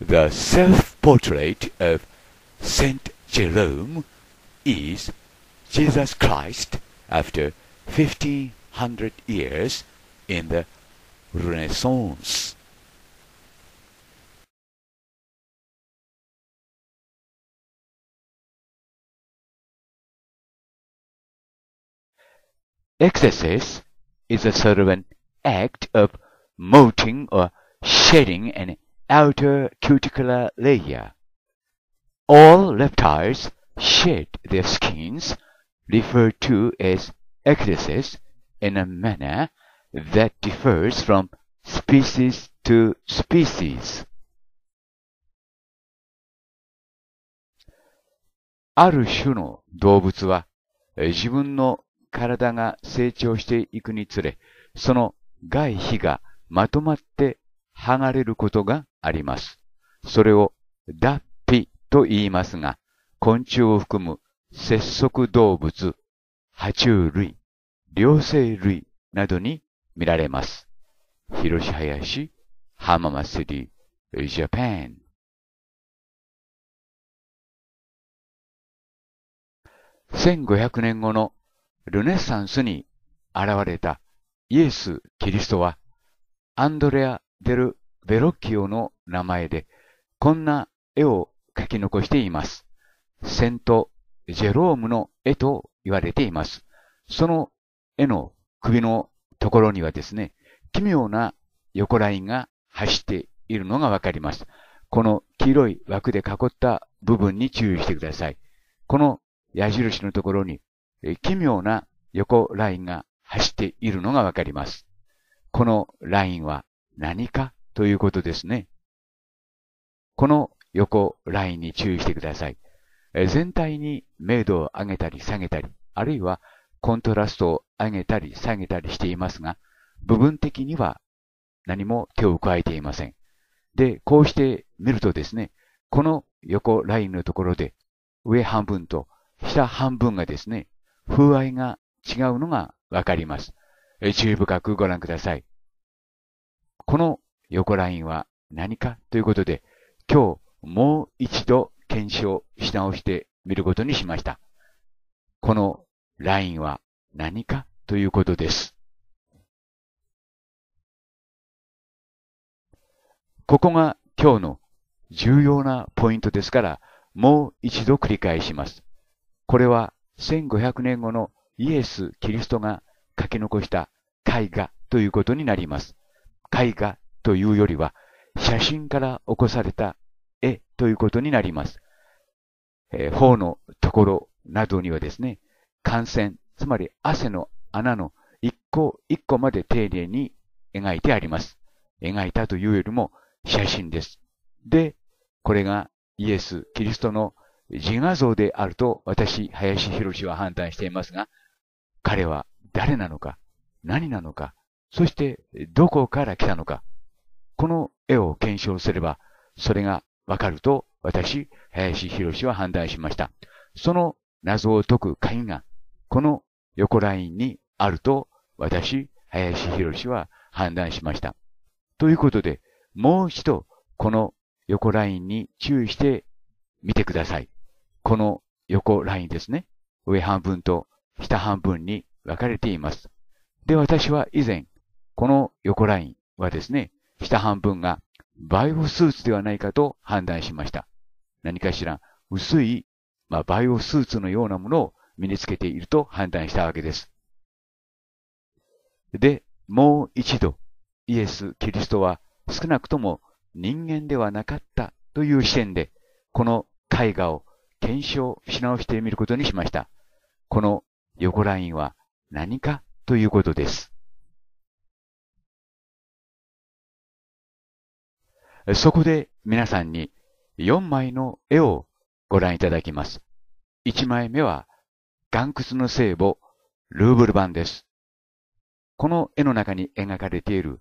The self-portrait of Saint Jerome is Jesus Christ after 1500 years in the Renaissance. Exercise is a sort of an act of moting or shedding an outer cuticular layer. All reptiles shed their skins, referred to as ecdysis, in a manner that differs from species to species. ある種の動物は自分の体が成長していくにつれ、その外皮がまとまって剥がれることがあります。それを脱皮と言いますが、昆虫を含む節足動物、爬虫類、両生類などに見られます。広島林、浜松市、ジャパン。1500年後のルネサンスに現れたイエス・キリストは、アンドレアデル・ベロッキオの名前で、こんな絵を描き残しています。セント・ジェロームの絵と言われています。その絵の首のところにはですね、奇妙な横ラインが走っているのがわかります。この黄色い枠で囲った部分に注意してください。この矢印のところに奇妙な横ラインが走っているのがわかります。このラインは何かということですね。この横ラインに注意してください。全体に明度を上げたり下げたり、あるいはコントラストを上げたり下げたりしていますが、部分的には何も手を加えていません。で、こうして見るとですね、この横ラインのところで上半分と下半分がですね、風合いが違うのがわかります。注意深くご覧ください。この横ラインは何かということで、今日もう一度検証し直してみることにしました。このラインは何かということです。ここが今日の重要なポイントですから、もう一度繰り返します。これは1500年後のイエス・キリストが書き残した絵画ということになります。絵画というよりは、写真から起こされた絵ということになります。えー、頬のところなどにはですね、感染、つまり汗の穴の一個一個まで丁寧に描いてあります。描いたというよりも写真です。で、これがイエス・キリストの自画像であると私、林博士は判断していますが、彼は誰なのか、何なのか、そしてどこから来たのか。この絵を検証すれば、それがわかると私、林博士は判断しました。その謎を解く鍵が、この横ラインにあると私、林博士は判断しました。ということで、もう一度、この横ラインに注意してみてください。この横ラインですね。上半分と下半分に分かれています。で、私は以前、この横ラインはですね、下半分がバイオスーツではないかと判断しました。何かしら薄い、まあ、バイオスーツのようなものを身につけていると判断したわけです。で、もう一度、イエス・キリストは少なくとも人間ではなかったという視点で、この絵画を検証し直してみることにしました。この横ラインは何かということです。そこで皆さんに4枚の絵をご覧いただきます。1枚目は、岩窟の聖母、ルーブル版です。この絵の中に描かれている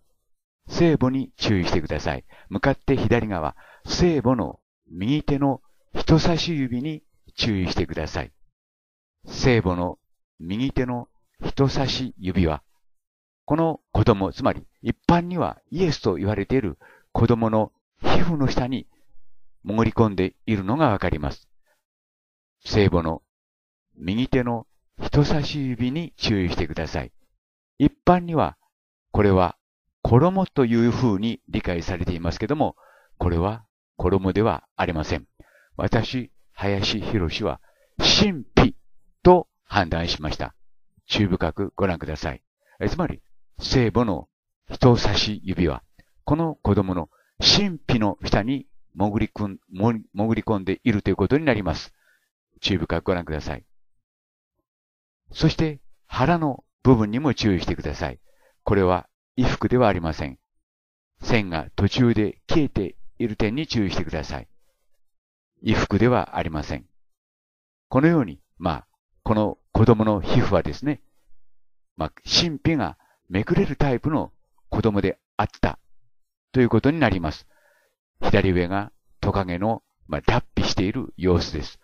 聖母に注意してください。向かって左側、聖母の右手の人差し指に注意してください。聖母の右手の人差し指は、この子供、つまり一般にはイエスと言われている子供の皮膚の下に潜り込んでいるのがわかります。聖母の右手の人差し指に注意してください。一般には、これは衣という風に理解されていますけども、これは衣ではありません。私、林博は、神秘と判断しました。注意深くご覧ください。えつまり、聖母の人差し指は、この子供の神秘の下に潜りくん潜り込んでいるということになります。注意深くご覧ください。そして腹の部分にも注意してください。これは衣服ではありません。線が途中で消えている点に注意してください。衣服ではありません。このように、まあ、この子供の皮膚はですね、まあ、神秘がめくれるタイプの子供であったということになります。左上がトカゲの、まあ、脱皮している様子です。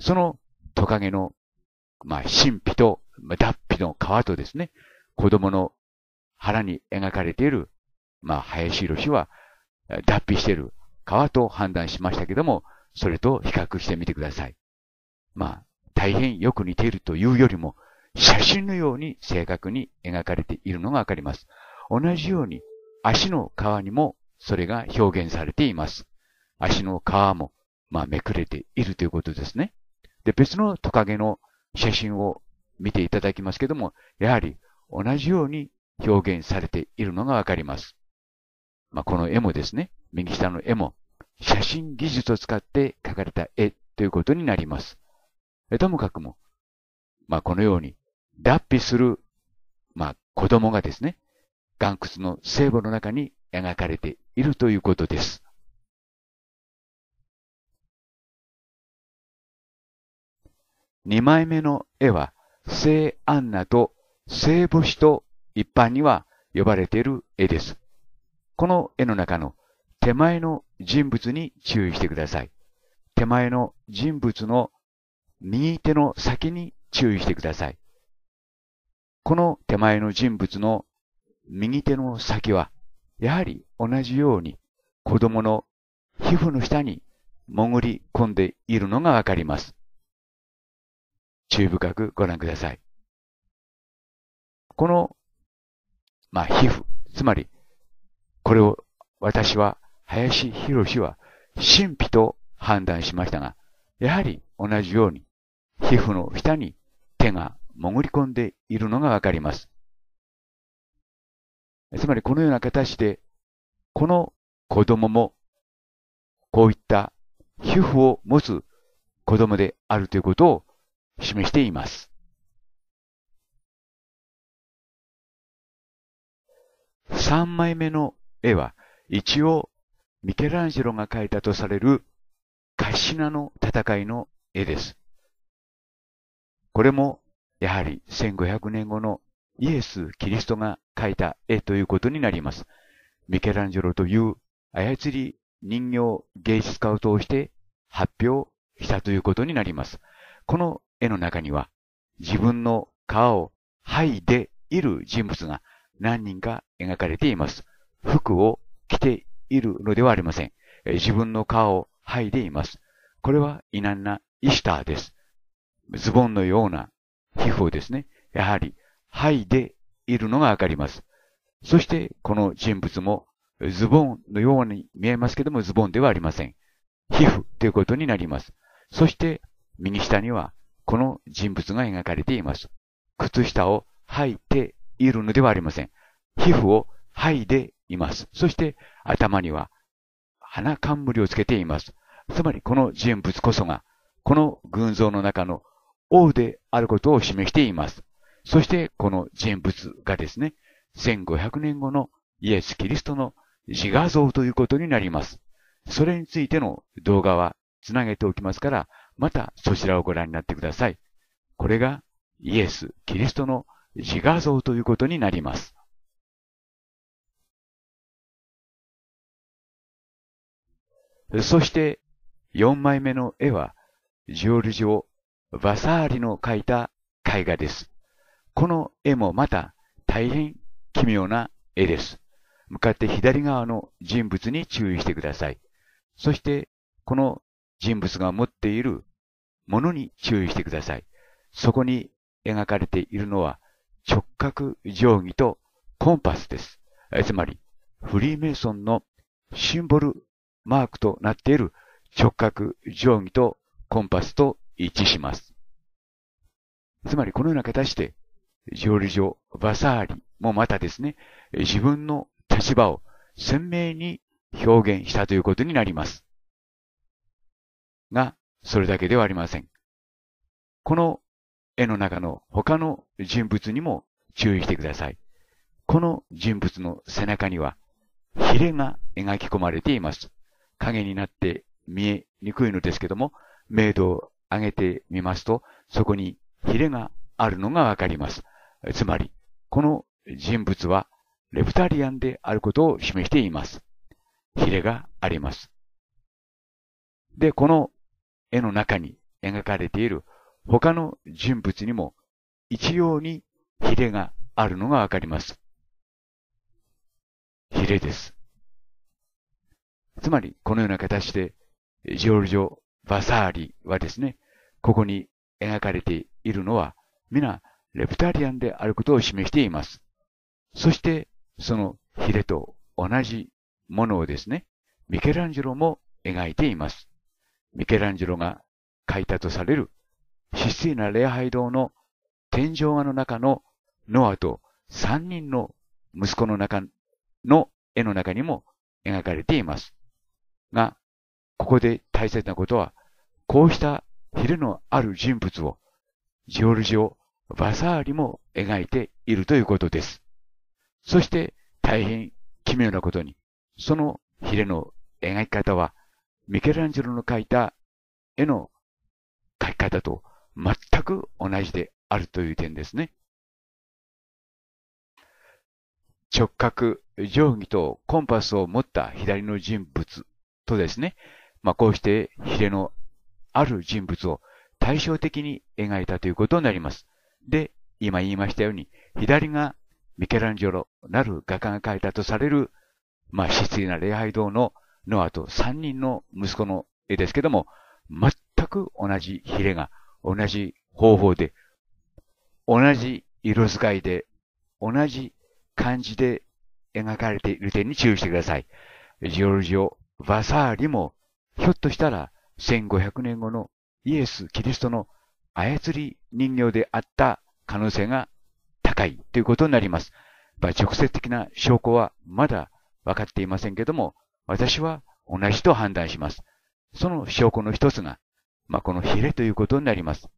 そのトカゲの、まあ、神秘と、まあ、脱皮の皮とですね、子供の腹に描かれている、まあ、林博は脱皮している皮と判断しましたけども、それと比較してみてください。まあ、大変よく似ているというよりも、写真のように正確に描かれているのがわかります。同じように足の皮にもそれが表現されています。足の皮も、まあ、めくれているということですね。で、別のトカゲの写真を見ていただきますけども、やはり同じように表現されているのがわかります。まあ、この絵もですね、右下の絵も写真技術を使って描かれた絵ということになります。ともかくも、まあ、このように脱皮する、まあ、子供がですね、岩窟の聖母の中に描かれているということです。二枚目の絵は、聖アンナと聖母子と一般には呼ばれている絵です。この絵の中の手前の人物に注意してください。手前の人物の右手の先に注意してください。この手前の人物の右手の先は、やはり同じように子供の皮膚の下に潜り込んでいるのがわかります。注意深くご覧ください。この、まあ、皮膚、つまり、これを私は、林博士は、神秘と判断しましたが、やはり同じように、皮膚の下に手が潜り込んでいるのがわかります。つまりこのような形で、この子供も、こういった皮膚を持つ子供であるということを示しています。三枚目の絵は、一応、ミケランジェロが描いたとされるカシナの戦いの絵です。これも、やはり1500年後のイエス・キリストが描いた絵ということになります。ミケランジェロという操り人形芸術家を通して発表したということになります。この絵の中には自分の皮を剥いでいる人物が何人か描かれています。服を着ているのではありません。自分の皮を剥いでいます。これは異難なイスターです。ズボンのような皮膚をですね、やはり吐いているのがわかります。そして、この人物もズボンのように見えますけども、ズボンではありません。皮膚ということになります。そして、右下には、この人物が描かれています。靴下を吐いているのではありません。皮膚を吐いています。そして、頭には、花冠をつけています。つまり、この人物こそが、この群像の中の王であることを示しています。そしてこの人物がですね、1500年後のイエス・キリストの自画像ということになります。それについての動画はつなげておきますから、またそちらをご覧になってください。これがイエス・キリストの自画像ということになります。そして4枚目の絵はジョルジオ・バサーリの描いた絵画です。この絵もまた大変奇妙な絵です。向かって左側の人物に注意してください。そして、この人物が持っているものに注意してください。そこに描かれているのは直角定規とコンパスです。つまり、フリーメイソンのシンボルマークとなっている直角定規とコンパスと一致します。つまり、このような形でジョルジョ・バサーリもまたですね、自分の立場を鮮明に表現したということになります。が、それだけではありません。この絵の中の他の人物にも注意してください。この人物の背中には、ヒレが描き込まれています。影になって見えにくいのですけども、明度を上げてみますと、そこにヒレがあるのがわかります。つまり、この人物はレプタリアンであることを示しています。ヒレがあります。で、この絵の中に描かれている他の人物にも一様にヒレがあるのがわかります。ヒレです。つまり、このような形で、ジョルジョ・バサーリはですね、ここに描かれているのは、皆、レプタリアンであることを示しています。そして、そのヒレと同じものをですね、ミケランジェロも描いています。ミケランジェロが描いたとされる、失粋な礼拝堂の天井画の中のノアと3人の息子の中の絵の中にも描かれています。が、ここで大切なことは、こうしたヒレのある人物を、ジオルジオバサーリも描いているということです。そして大変奇妙なことに、そのヒレの描き方は、ミケランジェロの描いた絵の描き方と全く同じであるという点ですね。直角、定規とコンパスを持った左の人物とですね、まあ、こうしてヒレのある人物を対照的に描いたということになります。で、今言いましたように、左がミケランジョロなる画家が描いたとされる、まあ、失意な礼拝堂のノアと三人の息子の絵ですけども、全く同じヒレが、同じ方法で、同じ色使いで、同じ感じで描かれている点に注意してください。ジオルジオ・バサーリも、ひょっとしたら1500年後のイエス・キリストの操り人形であった可能性が高いということになります。まあ、直接的な証拠はまだ分かっていませんけども、私は同じと判断します。その証拠の一つが、まあ、このヒレということになります。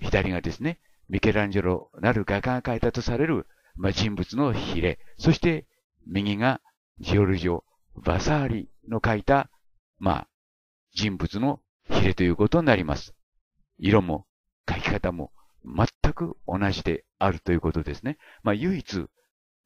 左がですね、ミケランジェロなる画家が描いたとされる、まあ、人物のヒレ。そして右がジオルジオ・バサーリの描いた、まあ、人物のヒレということになります。色も書き方も全く同じであるということですね。まあ、唯一、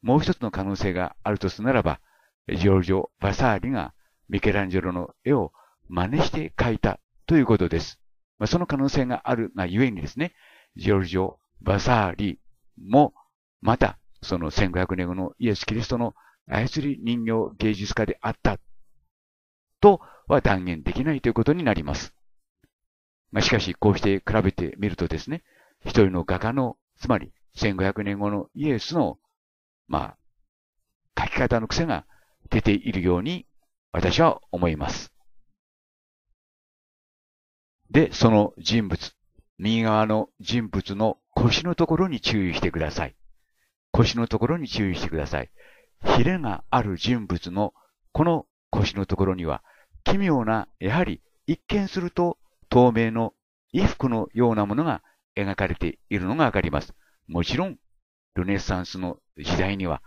もう一つの可能性があるとするならば、ジョルジョ・バサーリがミケランジェロの絵を真似して描いたということです。まあ、その可能性があるがゆえにですね、ジョルジョ・バサーリも、また、その1500年後のイエス・キリストの操り人形芸術家であったとは断言できないということになります。まあ、しかし、こうして比べてみるとですね、一人の画家の、つまり1500年後のイエスの、まあ、書き方の癖が出ているように私は思います。で、その人物、右側の人物の腰のところに注意してください。腰のところに注意してください。ヒレがある人物のこの腰のところには奇妙な、やはり一見すると透明の衣服のようなものが描かれているのがわかります。もちろん、ルネサンスの時代には、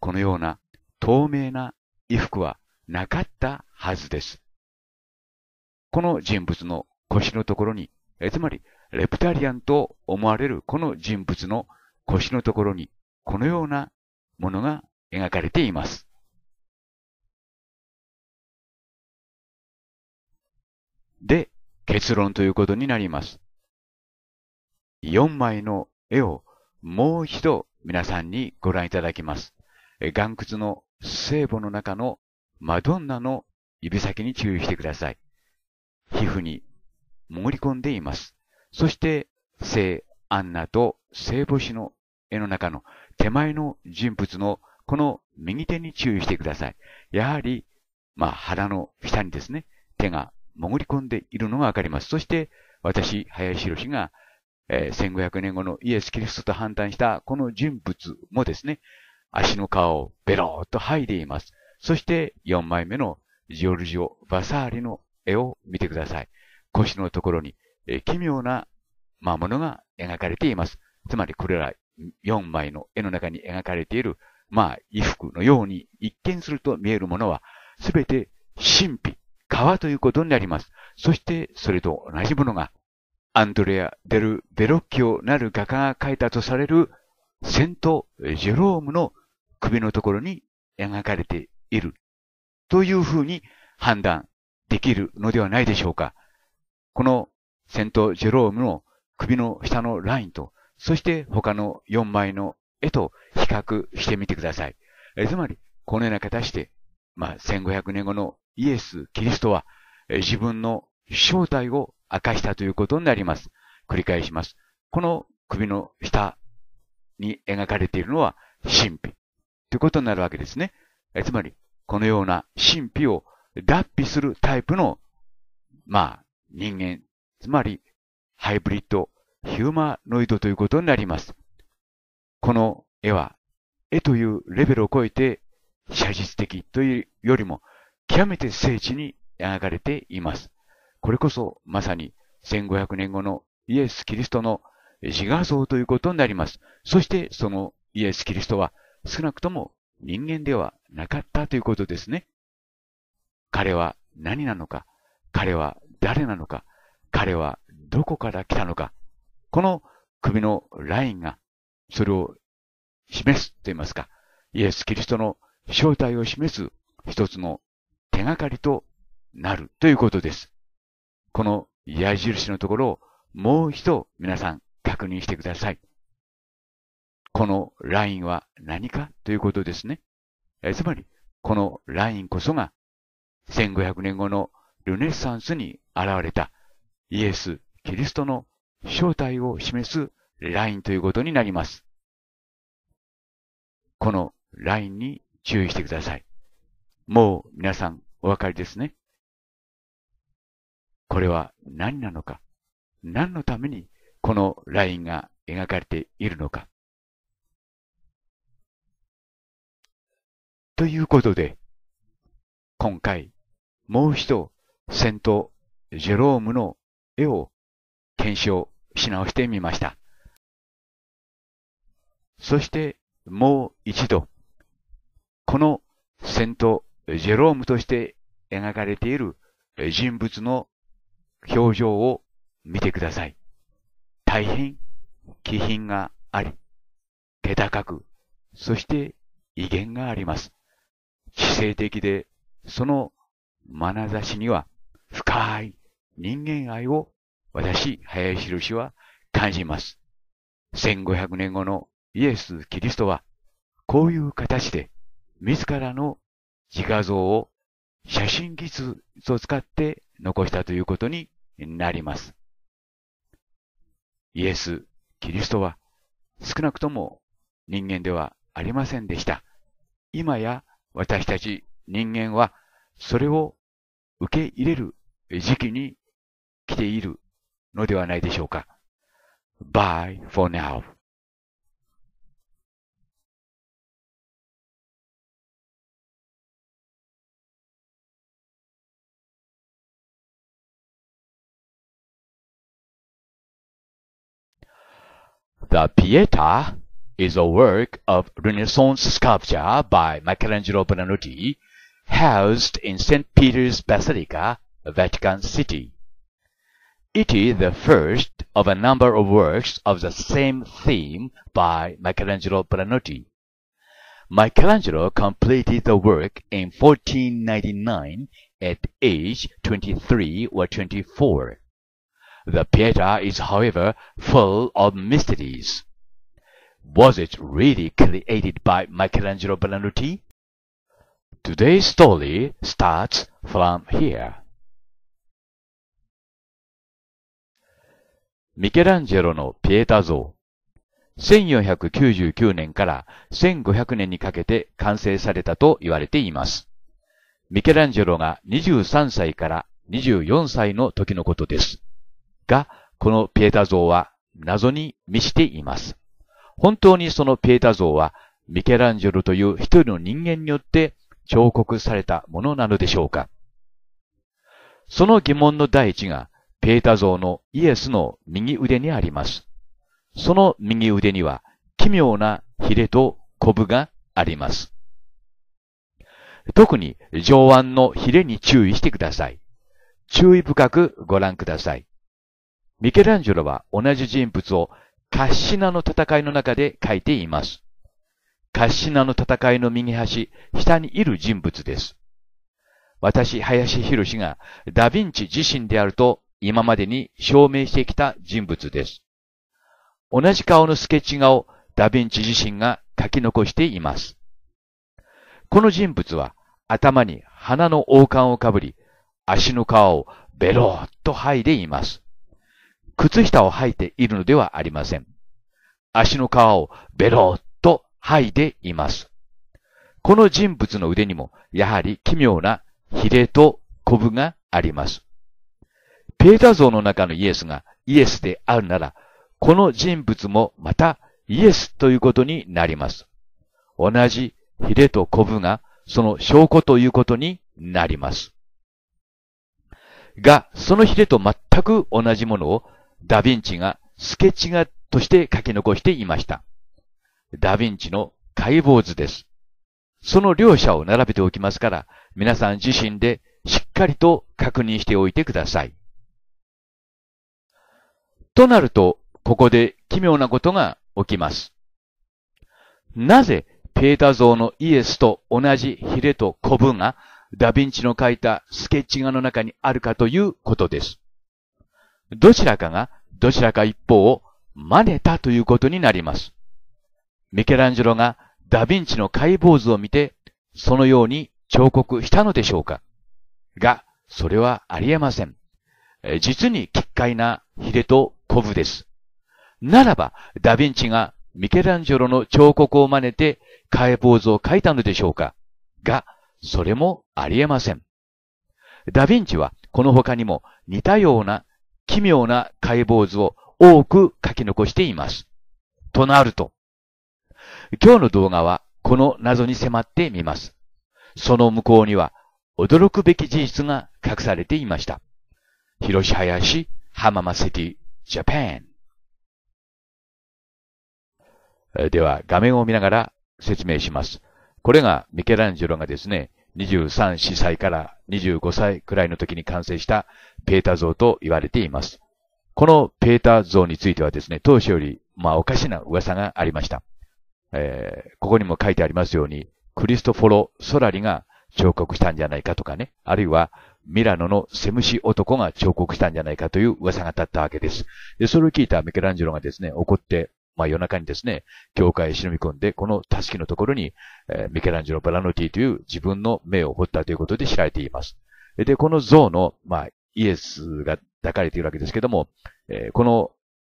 このような透明な衣服はなかったはずです。この人物の腰のところに、つまり、レプタリアンと思われるこの人物の腰のところに、このようなものが描かれています。で、結論ということになります。4枚の絵をもう一度皆さんにご覧いただきます。岩窟の聖母の中のマドンナの指先に注意してください。皮膚に潜り込んでいます。そして、聖アンナと聖母子の絵の中の手前の人物のこの右手に注意してください。やはり、まあ、腹の下にですね、手が潜り込んでいるのがわかります。そして、私、林博が、えー、1500年後のイエス・キリストと判断したこの人物もですね、足の皮をベローっと剥いでいます。そして4枚目のジオルジオ・バサーリの絵を見てください。腰のところに、えー、奇妙な魔物が描かれています。つまりこれら4枚の絵の中に描かれている、まあ、衣服のように一見すると見えるものは、すべて神秘川ということになります。そしてそれと同じものが、アンドレア・デル・ベロッキオなる画家が描いたとされるセント・ジェロームの首のところに描かれているというふうに判断できるのではないでしょうか。このセント・ジェロームの首の下のラインと、そして他の4枚の絵と比較してみてください。えつまり、このような形で、まあ、1500年後のイエス・キリストは、自分の正体を明かしたということになります。繰り返します。この首の下に描かれているのは神秘ということになるわけですね。つまり、このような神秘を脱皮するタイプの、まあ、人間、つまり、ハイブリッド、ヒューマノイドということになります。この絵は、絵というレベルを超えて、写実的というよりも、極めて精緻に描かれています。これこそまさに1500年後のイエス・キリストの自画像ということになります。そしてそのイエス・キリストは少なくとも人間ではなかったということですね。彼は何なのか彼は誰なのか彼はどこから来たのかこの首のラインがそれを示すと言いますか、イエス・キリストの正体を示す一つの手がかりとなるということです。この矢印のところをもう一度皆さん確認してください。このラインは何かということですね。えつまり、このラインこそが1500年後のルネッサンスに現れたイエス・キリストの正体を示すラインということになります。このラインに注意してください。もう皆さんお分かりですね。これは何なのか何のためにこのラインが描かれているのかということで、今回、もう一度、セント・ジェロームの絵を検証し直してみました。そして、もう一度、このセント・ジェロームとして描かれている人物の表情を見てください。大変気品があり、気高く、そして威厳があります。知性的で、その眼差しには深い人間愛を私、林印は感じます。1500年後のイエス・キリストは、こういう形で自らの自画像を写真技術を使って残したということになります。イエス・キリストは少なくとも人間ではありませんでした。今や私たち人間はそれを受け入れる時期に来ているのではないでしょうか。Bye for now. The Pietà is a work of Renaissance sculpture by Michelangelo Buonarroti, housed in St. Peter's Basilica, Vatican City. It is the first of a number of works of the same theme by Michelangelo Buonarroti. Michelangelo completed the work in 1499 at age 23 or 24. The p i e t a is, however, full of mysteries. Was it really created by Michelangelo b e r n a r r o t i Today's story starts from here. ミケランジェロのピエタ像。1499年から1500年にかけて完成されたと言われています。ミケランジェロが23歳から24歳の時のことです。が、このピエタ像は謎に満ちています。本当にそのピエタ像は、ミケランジェロという一人の人間によって彫刻されたものなのでしょうかその疑問の第一が、ピエタ像のイエスの右腕にあります。その右腕には、奇妙なヒレとコブがあります。特に上腕のヒレに注意してください。注意深くご覧ください。ミケランジェロは同じ人物をカッシナの戦いの中で書いています。カッシナの戦いの右端、下にいる人物です。私、林博がダヴィンチ自身であると今までに証明してきた人物です。同じ顔のスケッチ画をダヴィンチ自身が書き残しています。この人物は頭に花の王冠をかぶり、足の皮をベローっと剥いでいます。靴下を履いているのではありません。足の皮をベロッと剥いでいます。この人物の腕にも、やはり奇妙なヒレとコブがあります。ペータ像の中のイエスがイエスであるなら、この人物もまたイエスということになります。同じヒレとコブがその証拠ということになります。が、そのヒレと全く同じものをダヴィンチがスケッチ画として書き残していました。ダヴィンチの解剖図です。その両者を並べておきますから、皆さん自身でしっかりと確認しておいてください。となると、ここで奇妙なことが起きます。なぜ、ペータ像のイエスと同じヒレとコブがダヴィンチの書いたスケッチ画の中にあるかということです。どちらかがどちらか一方を真似たということになります。ミケランジェロがダヴィンチの解剖図を見て、そのように彫刻したのでしょうかが、それはありえません。実に奇怪なヒレとコブです。ならば、ダヴィンチがミケランジェロの彫刻を真似て解剖図を書いたのでしょうかが、それもありえません。ダヴィンチはこの他にも似たような奇妙な解剖図を多く書き残しています。となると、今日の動画はこの謎に迫ってみます。その向こうには驚くべき事実が隠されていました。広島林浜松シティジャパン。では画面を見ながら説明します。これがミケランジェロがですね、23、4歳から25歳くらいの時に完成したペータ像と言われています。このペータ像についてはですね、当初より、まあ、おかしな噂がありました。えー、ここにも書いてありますように、クリストフォロ・ソラリが彫刻したんじゃないかとかね、あるいはミラノのセムシ男が彫刻したんじゃないかという噂が立ったわけです。で、それを聞いたミケランジェロがですね、怒って、まあ夜中にですね、教会へ忍び込んで、このタスキのところに、えー、ミケランジェロ・バラノティという自分の目を彫ったということで知られています。で、この像の、まあ、イエスが抱かれているわけですけども、えー、この、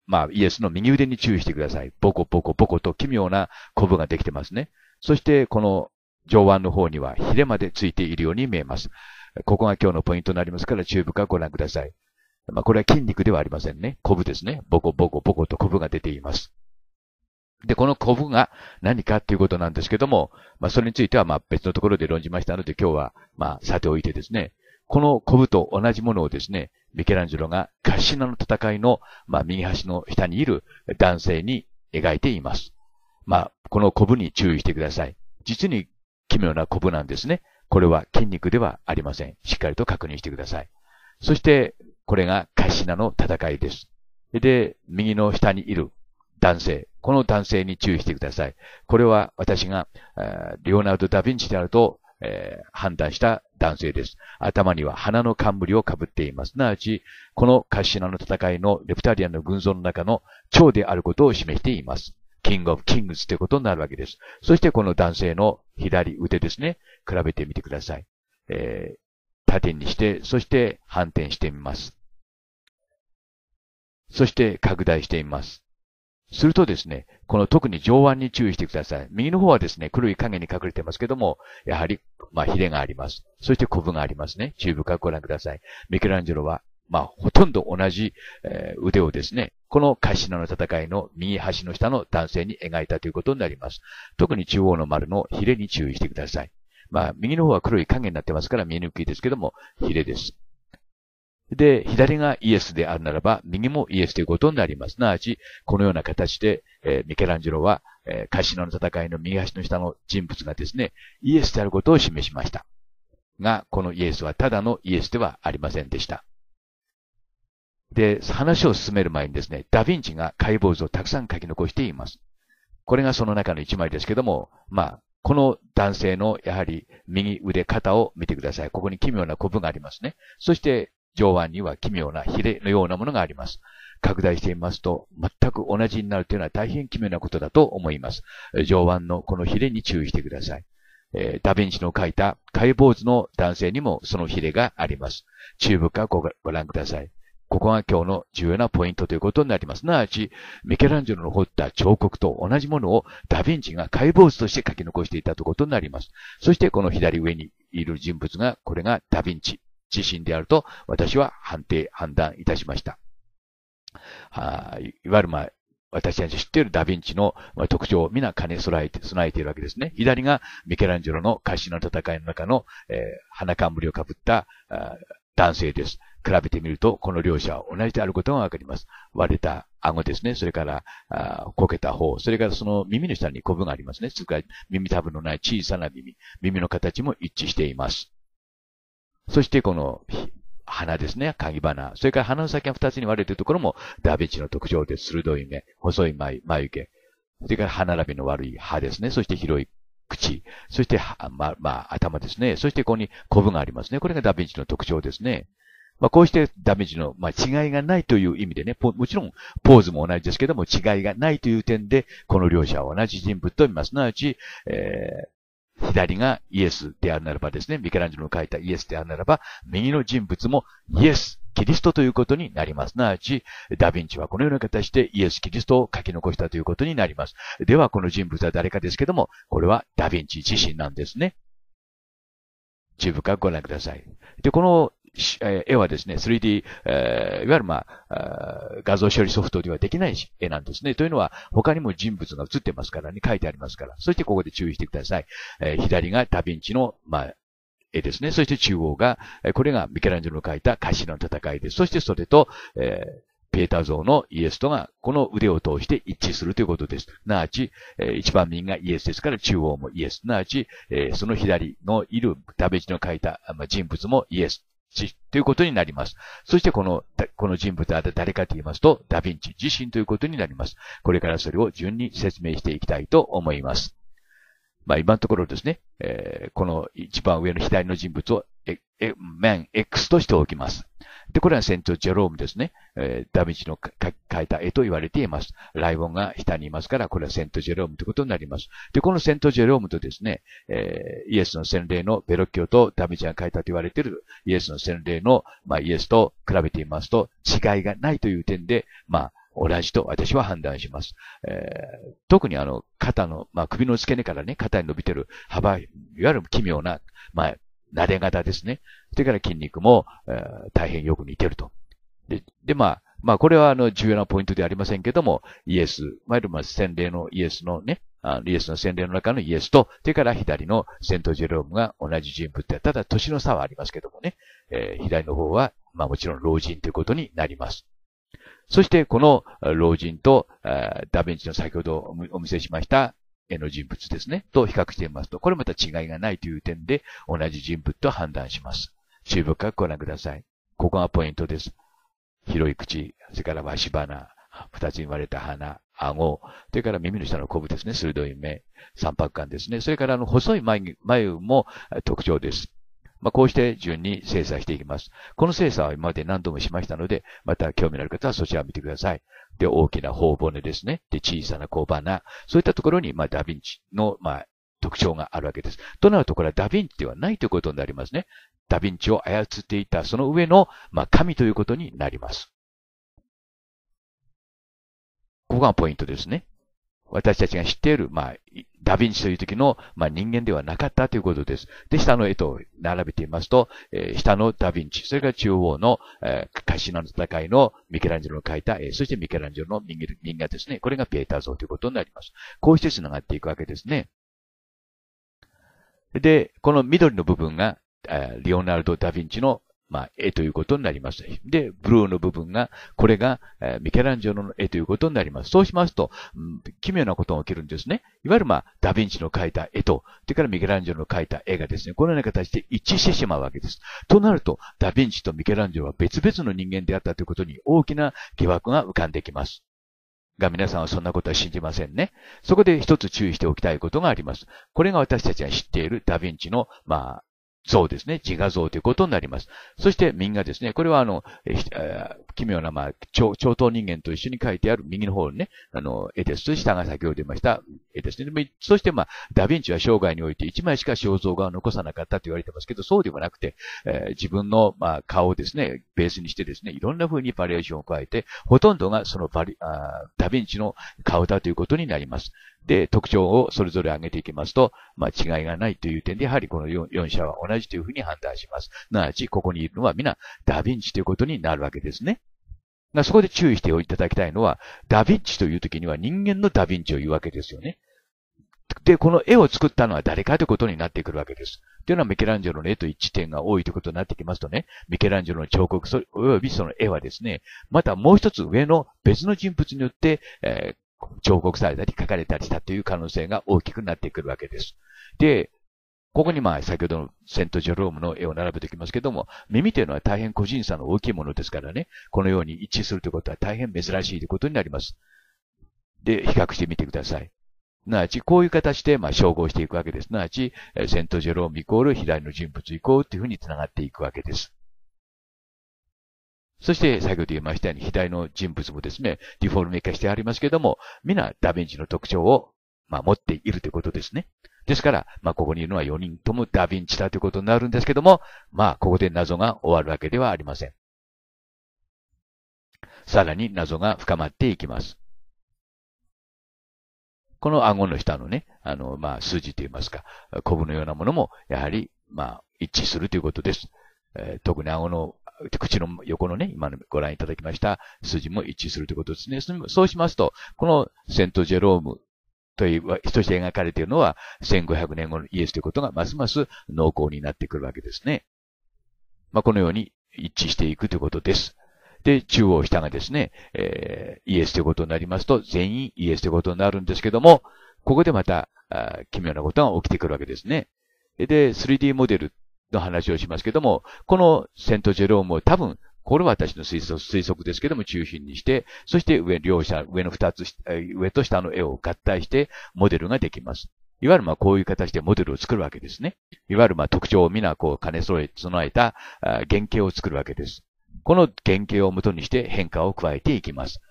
まあ、イエスの右腕に注意してください。ボコボコボコと奇妙なコブができてますね。そして、この上腕の方にはヒレまでついているように見えます。ここが今日のポイントになりますから、中部からご覧ください。まあ、これは筋肉ではありませんね。コブですね。ボコボコボコとコブが出ています。で、このコブが何かっていうことなんですけども、まあ、それについてはま別のところで論じましたので、今日はまあ、さておいてですね、このコブと同じものをですね、ミケランジェロがガッシナの戦いの、まあ、右端の下にいる男性に描いています。まあ、このコブに注意してください。実に奇妙なコブなんですね。これは筋肉ではありません。しっかりと確認してください。そして、これがカシナの戦いです。で、右の下にいる男性。この男性に注意してください。これは私が、えー、オナルド・ダ・ヴィンチであると、えー、判断した男性です。頭には花の冠をかぶっています。すなわち、このカシナの戦いのレプタリアンの群像の中の長であることを示しています。キングオブキングスということになるわけです。そしてこの男性の左腕ですね。比べてみてください。えー、縦にして、そして反転してみます。そして拡大してみます。するとですね、この特に上腕に注意してください。右の方はですね、黒い影に隠れてますけども、やはり、まあ、ヒレがあります。そしてコブがありますね。注意深くご覧ください。ミケランジェロは、まあ、ほとんど同じ、えー、腕をですね、このカシナの戦いの右端の下の男性に描いたということになります。特に中央の丸のヒレに注意してください。まあ、右の方は黒い影になってますから見えにくいですけども、ヒレです。で、左がイエスであるならば、右もイエスということになります。すなわち、このような形で、えー、ミケランジロは、えー、カシノの戦いの右端の下の人物がですね、イエスであることを示しました。が、このイエスはただのイエスではありませんでした。で、話を進める前にですね、ダヴィンチが解剖図をたくさん書き残しています。これがその中の一枚ですけども、まあ、この男性のやはり右腕、肩を見てください。ここに奇妙なコブがありますね。そして上腕には奇妙なヒレのようなものがあります。拡大してみますと、全く同じになるというのは大変奇妙なことだと思います。上腕のこのヒレに注意してください。えー、ダヴィンチの書いた解剖図の男性にもそのヒレがあります。中部からご覧ください。ここが今日の重要なポイントということになります。なわち、ミケランジェロの彫った彫刻と同じものをダヴィンチが解剖図として書き残していたということになります。そしてこの左上にいる人物が、これがダヴィンチ自身であると私は判定、判断いたしました。はいわゆる、まあ、私たち知っているダヴィンチの特徴を皆兼ね備えて、備えているわけですね。左がミケランジェロの歌詞の戦いの中の、えー、花冠をかぶった男性です。比べてみると、この両者は同じであることがわかります。割れた顎ですね。それから、こけた方。それからその耳の下にコブがありますね。それから耳たぶのない小さな耳。耳の形も一致しています。そしてこの鼻ですね、鍵鼻。それから鼻の先が二つに割れているところもダヴィンチの特徴です。鋭い目、細い眉眉毛。それから歯並びの悪い歯ですね。そして広い口。そして、ま、まあ、頭ですね。そしてここにコブがありますね。これがダヴィンチの特徴ですね。まあ、こうしてダメージの、まあ、違いがないという意味でね、もちろんポーズも同じですけども違いがないという点で、この両者は同じ人物と見ます。なわち、え左がイエスであるならばですね、ミケランジェロの書いたイエスであるならば、右の人物もイエス、キリストということになります。すなわち、ダヴィンチはこのような形でイエス・キリストを書き残したということになります。では、この人物は誰かですけども、これはダヴィンチ自身なんですね。十部からご覧ください。で、このえ絵はですね、3D、えー、いわゆるまあ、画像処理ソフトではできない絵なんですね。というのは、他にも人物が映ってますからね、書いてありますから。そしてここで注意してください。えー、左がダヴィンチの、まあ、絵ですね。そして中央が、これがミケランジェロの描いたカシの戦いです。そしてそれと、えペーター像のイエスとが、この腕を通して一致するということです。なわち、えー、一番右がイエスですから、中央もイエス。なわち、えー、その左のいるダベジの書いた、まあ、人物もイエス。チということになります。そしてこの、この人物は誰かと言いますと、ダヴィンチ自身ということになります。これからそれを順に説明していきたいと思います。まあ今のところですね、えー、この一番上の左の人物を面、X としておきます。で、これはセント・ジェロームですね。えー、ダビィチの描いた絵と言われています。ライオンが下にいますから、これはセント・ジェロームということになります。で、このセント・ジェロームとですね、えー、イエスの洗礼のベロッキオとダビィチが描いたと言われているイエスの洗礼の、まあ、イエスと比べていますと、違いがないという点で、まあ、同じと私は判断します。えー、特にあの、肩の、まあ、首の付け根からね、肩に伸びてる幅、いわゆる奇妙な、まあ、撫で型ですね。それから筋肉も、えー、大変よく似てると。で、で、まあ、まあ、これはあの、重要なポイントではありませんけども、イエス、まあ、まあ、洗礼のイエスのね、あのイエスの洗礼の中のイエスと、それから左のセントジェロームが同じ人物で、ただ年の差はありますけどもね、えー、左の方は、まあもちろん老人ということになります。そして、この老人と、ダヴィンチの先ほどお見せしました、の人物ですね、と比較してみますと、これまた違いがないという点で、同じ人物と判断します。注深くご覧ください。ここがポイントです。広い口、それから足花、二つに割れた鼻、顎、それから耳の下のコブですね、鋭い目、三白眼ですね、それからあの細い眉眉も特徴です。まあ、こうして順に精査していきます。この精査は今まで何度もしましたので、また興味のある方はそちらを見てください。で、大きな頬骨ですね。で、小さな小鼻。そういったところに、まあ、ダヴィンチの、まあ、特徴があるわけです。となると、これはダヴィンチではないということになりますね。ダヴィンチを操っていた、その上の、まあ、神ということになります。ここがポイントですね。私たちが知っている、まあ、ダヴィンチという時の、まあ、人間ではなかったということです。で、下の絵と並べてみますと、えー、下のダヴィンチ、それから中央の、えー、カシナの戦いのミケランジェロの描いた絵、そしてミケランジェロの人間ですね。これがピエーター像ということになります。こうして繋がっていくわけですね。で、この緑の部分が、えー、リオナルド・ダヴィンチのまあ、絵ということになります。で、ブルーの部分が、これが、えー、ミケランジョの絵ということになります。そうしますと、うん、奇妙なことが起きるんですね。いわゆるまあ、ダヴィンチの描いた絵と、それからミケランジョの描いた絵がですね、このような形で一致してしまうわけです。となると、ダヴィンチとミケランジョは別々の人間であったということに大きな疑惑が浮かんできます。が皆さんはそんなことは信じませんね。そこで一つ注意しておきたいことがあります。これが私たちが知っているダヴィンチの、まあ、像ですね。自画像ということになります。そしてんなですね。これはあの、えー、奇妙な、まあ、超等人間と一緒に書いてある右の方のね、あの、絵です。下が先ほど出ました絵ですね。そしてまあ、ダヴィンチは生涯において1枚しか肖像画を残さなかったと言われてますけど、そうではなくて、えー、自分の、まあ、顔をですね、ベースにしてですね、いろんな風にバリエーションを加えて、ほとんどがそのバリ、あダヴィンチの顔だということになります。で、特徴をそれぞれ挙げていきますと、まあ、違いがないという点で、やはりこの 4, 4社は同じというふうに判断します。なわち、ここにいるのは皆、ダヴィンチということになるわけですね。まあ、そこで注意していただきたいのは、ダヴィンチという時には人間のダヴィンチを言うわけですよね。で、この絵を作ったのは誰かということになってくるわけです。というのはミケランジェロの絵と一致点が多いということになってきますとね、ミケランジェロの彫刻およびその絵はですね、またもう一つ上の別の人物によって、え彫刻されたり書かれたりしたという可能性が大きくなってくるわけです。で、ここにまあ先ほどのセント・ジェロームの絵を並べておきますけども、耳というのは大変個人差の大きいものですからね、このように一致するということは大変珍しいということになります。で、比較してみてください。すなわち、こういう形で、まあ、照合していくわけです。すなわち、セント・ジェロームイコール、左の人物イコールというふうに繋がっていくわけです。そして先ほど言いましたように左の人物もですね、ディフォルメ化してありますけども、皆ダヴィンチの特徴を、まあ、持っているということですね。ですから、まあ、ここにいるのは4人ともダヴィンチだということになるんですけども、まあ、ここで謎が終わるわけではありません。さらに謎が深まっていきます。この顎の下のね、あの、まあ、数字といいますか、コブのようなものも、やはり、まあ、一致するということです。えー、特に顎の口の横のね、今のご覧いただきました数字も一致するということですね。そうしますと、このセント・ジェロームという、として描かれているのは、1500年後のイエスということがますます濃厚になってくるわけですね。まあ、このように一致していくということです。で、中央下がですね、えー、イエスということになりますと、全員イエスということになるんですけども、ここでまた、あ奇妙なことが起きてくるわけですね。で、3D モデルの話をしますけども、このセントジェロームを多分、これは私の推測推測ですけども、中心にして、そして上、両者、上の二つ、上と下の絵を合体して、モデルができます。いわゆるまあこういう形でモデルを作るわけですね。いわゆるまあ特徴を皆こう兼ね揃え、備えた原型を作るわけです。この原型をもとにして変化を加えていきます。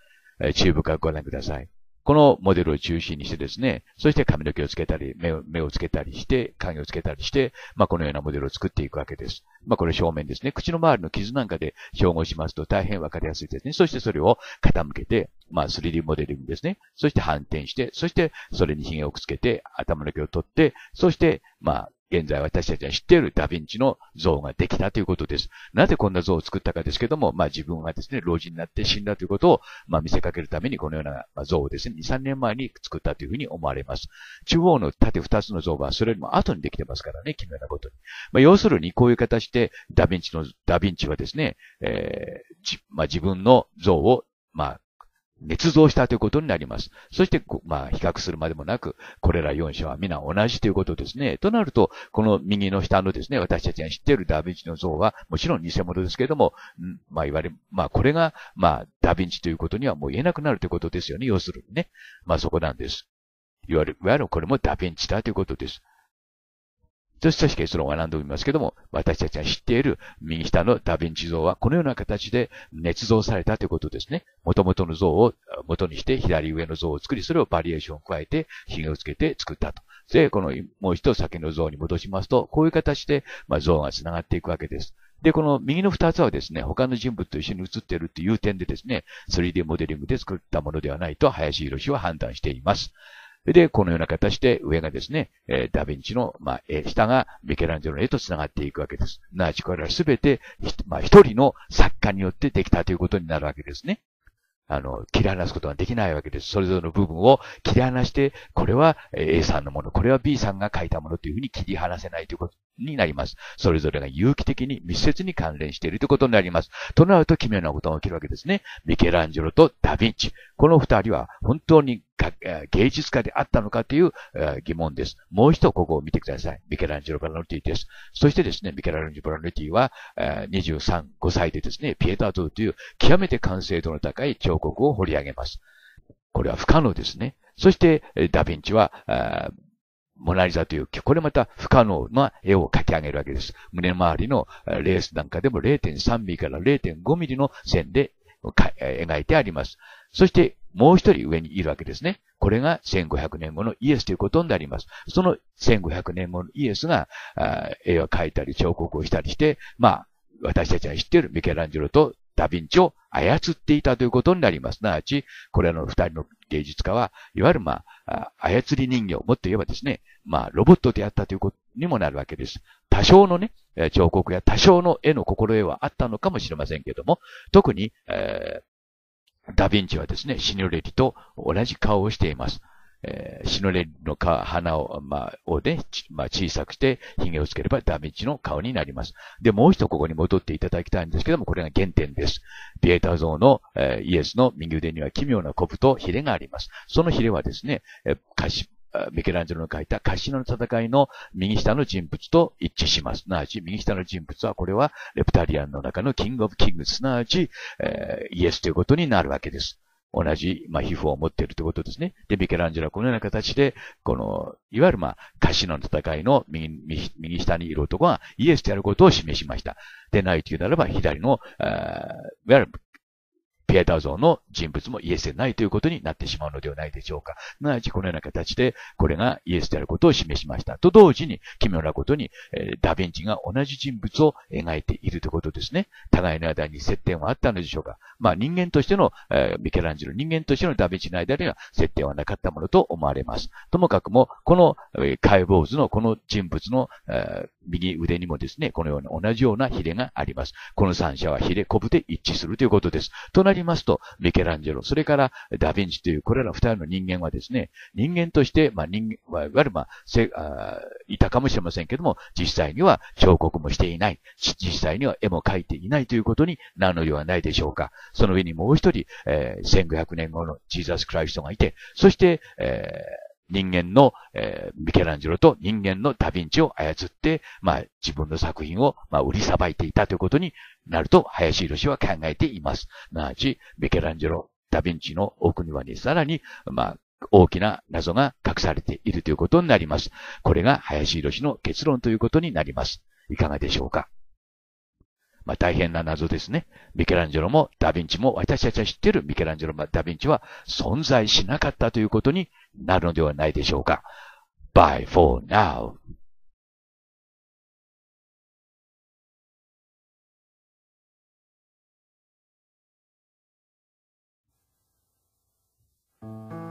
ブからご覧ください。このモデルを中心にしてですね、そして髪の毛をつけたり、目を目をつけたりして、髪をつけたりして、まあ、このようなモデルを作っていくわけです。まあ、これ正面ですね。口の周りの傷なんかで照合しますと大変わかりやすいですね。そしてそれを傾けて、まあ、3D モデリングですね。そして反転して、そしてそれに髭をくっつけて、頭の毛を取って、そして、まあ、現在私たちが知っているダヴィンチの像ができたということです。なぜこんな像を作ったかですけども、まあ自分がですね、老人になって死んだということを、まあ見せかけるためにこのような像をですね、2、3年前に作ったというふうに思われます。中央の縦2つの像はそれよりも後にできてますからね、奇妙なことに。まあ要するにこういう形でダヴィンチの、ダヴィンチはですね、えー、まあ自分の像をまあ、捏造したということになります。そして、まあ、比較するまでもなく、これら4社は皆同じということですね。となると、この右の下のですね、私たちが知っているダヴィンチの像は、もちろん偽物ですけれども、まあ、いわゆる、まあ、これが、まあ、ダヴィンチということにはもう言えなくなるということですよね。要するにね。まあ、そこなんです。いわゆる、いわゆるこれもダヴィンチだということです。そして結論は何度も言いますけども、私たちが知っている右下のダヴィンチ像はこのような形で捏造されたということですね。元々の像を元にして左上の像を作り、それをバリエーションを加えて、髭をつけて作ったと。で、このもう一度先の像に戻しますと、こういう形で、ま像が繋がっていくわけです。で、この右の二つはですね、他の人物と一緒に写っているという点でですね、3D モデリングで作ったものではないと林博士は判断しています。で、このような形で上がですね、えー、ダヴィンチの、まあ、下がミケランジェロの絵と繋がっていくわけです。なあ、これはすべて、まあ、一人の作家によってできたということになるわけですね。あの、切り離すことができないわけです。それぞれの部分を切り離して、これは A さんのもの、これは B さんが書いたものというふうに切り離せないということになります。それぞれが有機的に密接に関連しているということになります。となると奇妙なことが起きるわけですね。ミケランジェロとダヴィンチ。この二人は本当に芸術家であったのかという疑問です。もう一度ここを見てください。ミケランジェロ・バラルティです。そしてですね、ミケランジェロ・バラルティは23、5歳でですね、ピエタートという極めて完成度の高い彫刻を彫り上げます。これは不可能ですね。そして、ダヴィンチは、モナリザという、これまた不可能な絵を描き上げるわけです。胸周りのレースなんかでも0.3ミリから0.5ミリの線で描いてあります。そしてもう一人上にいるわけですね。これが1500年後のイエスということになります。その1500年後のイエスが絵を描いたり彫刻をしたりして、まあ、私たちが知っているミケランジェロとダヴィンチを操っていたということになります。なわち、これらの二人の芸術家は、いわゆるまあ、操り人形、もっと言えばですね、まあ、ロボットであったということにもなるわけです。多少のね、彫刻や多少の絵の心得はあったのかもしれませんけども、特に、えー、ダヴィンチはですね、シニョレリと同じ顔をしています。えー、死の蓮の花を、まあ、をね、まあ、小さくして髭をつければダメージの顔になります。で、もう一度ここに戻っていただきたいんですけども、これが原点です。ビエタ像の、えー、イエスの右腕には奇妙なコブとヒレがあります。そのヒレはですね、えー、カシミケランジェロの書いたカシノの戦いの右下の人物と一致します。すなわち、右下の人物は、これはレプタリアンの中のキングオブキング、すなわち、えー、イエスということになるわけです。同じ、まあ、皮膚を持っているということですね。で、ミケランジェロはこのような形で、この、いわゆる、まあ、カシの戦いの右、右下にいる男がイエスであることを示しました。でないというならば、左の、いわゆるピエタ像の人物もイエスでないということになってしまうのではないでしょうか。すなわちこのような形で、これがイエスであることを示しました。と同時に、奇妙なことに、えダヴィンチが同じ人物を描いているということですね。互いの間に接点はあったのでしょうか。まあ人間としての、えミケランジェロ、人間としてのダヴィンチの間には接点はなかったものと思われます。ともかくも、この、え解剖図のこの人物の、え右腕にもですね、このような同じようなヒレがあります。この三者はヒレ、コブで一致するということです。となりりますと、ミケランジェロ、それからダヴィンチという、これら二人の人間はですね、人間として、まあ、人間、いわゆる、まあ、せあ、いたかもしれませんけども、実際には彫刻もしていない、実際には絵も描いていないということになるのではないでしょうか。その上にもう一人、えー、1500年後のジーザス・クライストがいて、そして、えー人間の、えー、ミケランジェロと人間のダヴィンチを操って、まあ、自分の作品を、まあ、売りさばいていたということになると、林博は考えています。なち、ミケランジェロ、ダヴィンチの奥にはにさらに、まあ、大きな謎が隠されているということになります。これが林博の結論ということになります。いかがでしょうかまあ、大変な謎ですね。ミケランジェロもダヴィンチも、私たちは知っているミケランジェロもダヴィンチは存在しなかったということになるのではないでしょうか。Bye for now. thank you